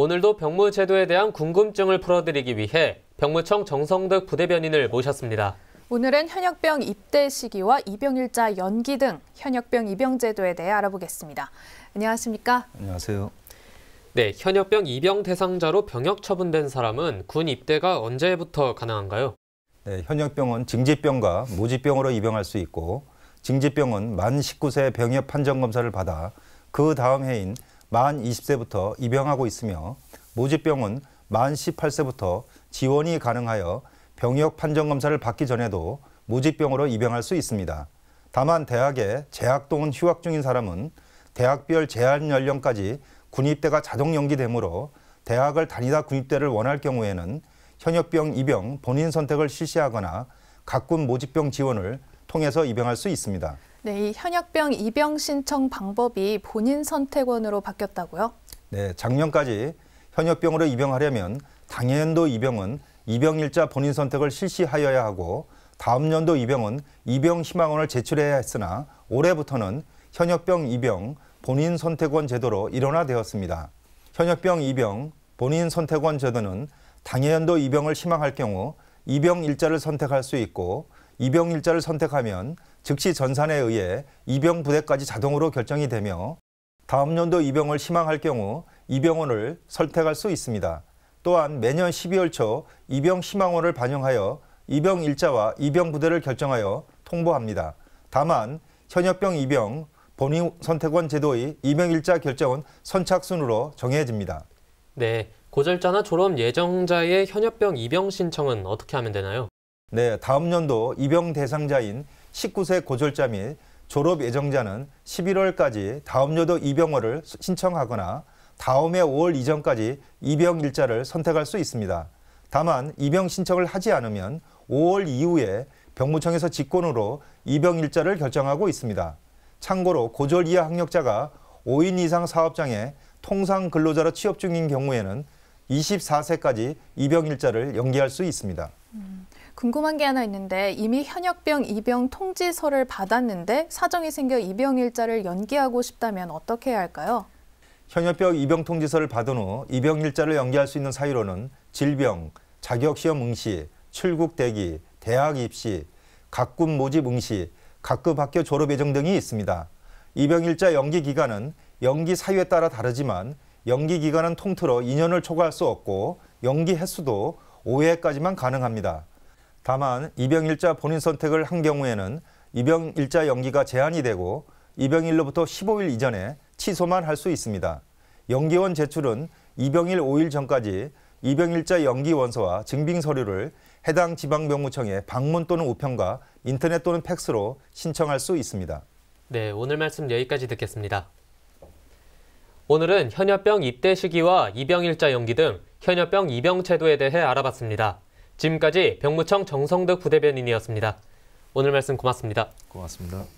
오늘도 병무 제도에 대한 궁금증을 풀어드리기 위해 병무청 정성득 부대변인을 모셨습니다. 오늘은 현역병 입대 시기와 입영일자 연기 등 현역병 입영 제도에 대해 알아보겠습니다. 안녕하십니까? 안녕하세요. 네, 현역병 입영 대상자로 병역 처분된 사람은 군 입대가 언제부터 가능한가요? 네, 현역병은 징집병과 모집병으로 입영할 수 있고 징집병은 만 19세 병역 판정 검사를 받아 그 다음 해인 만 20세부터 입영하고 있으며 모집병은 만 18세부터 지원이 가능하여 병역 판정 검사를 받기 전에도 모집병으로 입양할 수 있습니다. 다만 대학에 재학 또는 휴학 중인 사람은 대학별 제한 연령까지 군입대가 자동 연기되므로 대학을 다니다 군입대를 원할 경우에는 현역병 입영 본인 선택을 실시하거나 각군 모집병 지원을 통해서 입양할 수 있습니다. 네, 이 현역병 입영 신청 방법이 본인 선택원으로 바뀌었다고요? 네, 작년까지 현역병으로 입영하려면 당해도 입영은 입영일자 본인 선택을 실시하여야 하고 다음 연도 입영은 입영 희망원을 제출해야 했으나 올해부터는 현역병 입영 본인 선택원 제도로 일원화되었습니다. 현역병 입영 본인 선택원 제도는 당해연도 입영을 희망할 경우 입영 일자를 선택할 수 있고 이병일자를 선택하면 즉시 전산에 의해 이병 부대까지 자동으로 결정이 되며 다음 연도 이병을 희망할 경우 이병원을 선택할 수 있습니다. 또한 매년 12월 초 이병 희망원을 반영하여 이병 일자와 이병 부대를 결정하여 통보합니다. 다만 현역병 이병 본인 선택원 제도의 이병 일자 결정은 선착순으로 정해집니다. 네, 고졸자나 졸업 예정자의 현역병 입영 신청은 어떻게 하면 되나요? 네, 다음 연도 입영 대상자인 19세 고졸자 및 졸업 예정자는 11월까지 다음 연도 입영어를 신청하거나 다음해 5월 이전까지 입영 일자를 선택할 수 있습니다. 다만 입영 신청을 하지 않으면 5월 이후에 병무청에서 직권으로 입영 일자를 결정하고 있습니다. 참고로 고졸 이하 학력자가 5인 이상 사업장에 통상 근로자로 취업 중인 경우에는 24세까지 입영 일자를 연기할 수 있습니다. 궁금한 게 하나 있는데 이미 현역병 입영 통지서를 받았는데 사정이 생겨 입영 일자를 연기하고 싶다면 어떻게 해야 할까요? 현역병 입영 통지서를 받은 후 입영 일자를 연기할 수 있는 사유로는 질병, 자격시험 응시, 출국 대기, 대학 입시, 각급 모집 응시, 각급 학교 졸업 예정 등이 있습니다. 입영 일자 연기 기간은 연기 사유에 따라 다르지만 연기 기간은 통틀어 2년을 초과할 수 없고 연기 횟수도 5회까지만 가능합니다. 다만 입영일자 본인 선택을 한 경우에는 입영일자 연기가 제한이 되고 입영일로부터 15일 이전에 취소만 할 수 있습니다. 연기원 제출은 입영일 5일 전까지 입영일자 연기 원서와 증빙 서류를 해당 지방병무청에 방문 또는 우편과 인터넷 또는 팩스로 신청할 수 있습니다. 네, 오늘 말씀 여기까지 듣겠습니다. 오늘은 현역병 입대 시기와 입영일자 연기 등 현역병 입영 제도에 대해 알아봤습니다. 지금까지 병무청 정성덕 부대변인이었습니다. 오늘 말씀 고맙습니다. 고맙습니다.